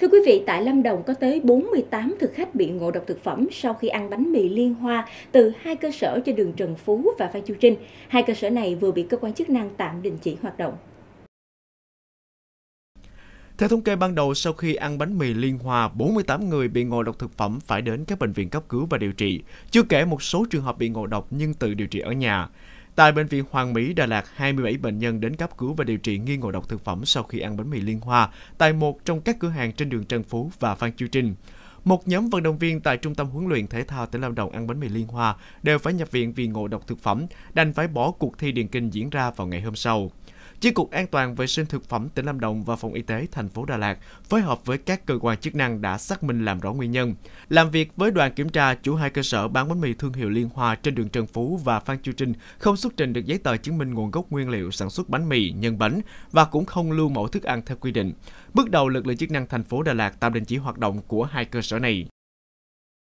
Thưa quý vị, tại Lâm Đồng có tới 48 thực khách bị ngộ độc thực phẩm sau khi ăn bánh mì liên hoa từ hai cơ sở trên đường Trần Phú và Phan Chu Trinh. Hai cơ sở này vừa bị cơ quan chức năng tạm đình chỉ hoạt động. Theo thống kê ban đầu, sau khi ăn bánh mì liên hoa, 48 người bị ngộ độc thực phẩm phải đến các bệnh viện cấp cứu và điều trị, chưa kể một số trường hợp bị ngộ độc nhưng tự điều trị ở nhà. Tại Bệnh viện Hoàng Mỹ, Đà Lạt, 27 bệnh nhân đến cấp cứu và điều trị nghi ngộ độc thực phẩm sau khi ăn bánh mì liên hoa tại một trong các cửa hàng trên đường Trần Phú và Phan Chu Trinh. Một nhóm vận động viên tại Trung tâm huấn luyện thể thao tỉnh Lâm Đồng ăn bánh mì liên hoa đều phải nhập viện vì ngộ độc thực phẩm, đành phải bỏ cuộc thi điền kinh diễn ra vào ngày hôm sau. Chi cục An toàn vệ sinh thực phẩm tỉnh Lâm Đồng và Phòng Y tế thành phố Đà Lạt phối hợp với các cơ quan chức năng đã xác minh làm rõ nguyên nhân. Làm việc với đoàn kiểm tra, chủ hai cơ sở bán bánh mì thương hiệu Liên Hoa trên đường Trần Phú và Phan Chu Trinh không xuất trình được giấy tờ chứng minh nguồn gốc nguyên liệu sản xuất bánh mì, nhân bánh và cũng không lưu mẫu thức ăn theo quy định. Bước đầu, lực lượng chức năng thành phố Đà Lạt tạm đình chỉ hoạt động của hai cơ sở này.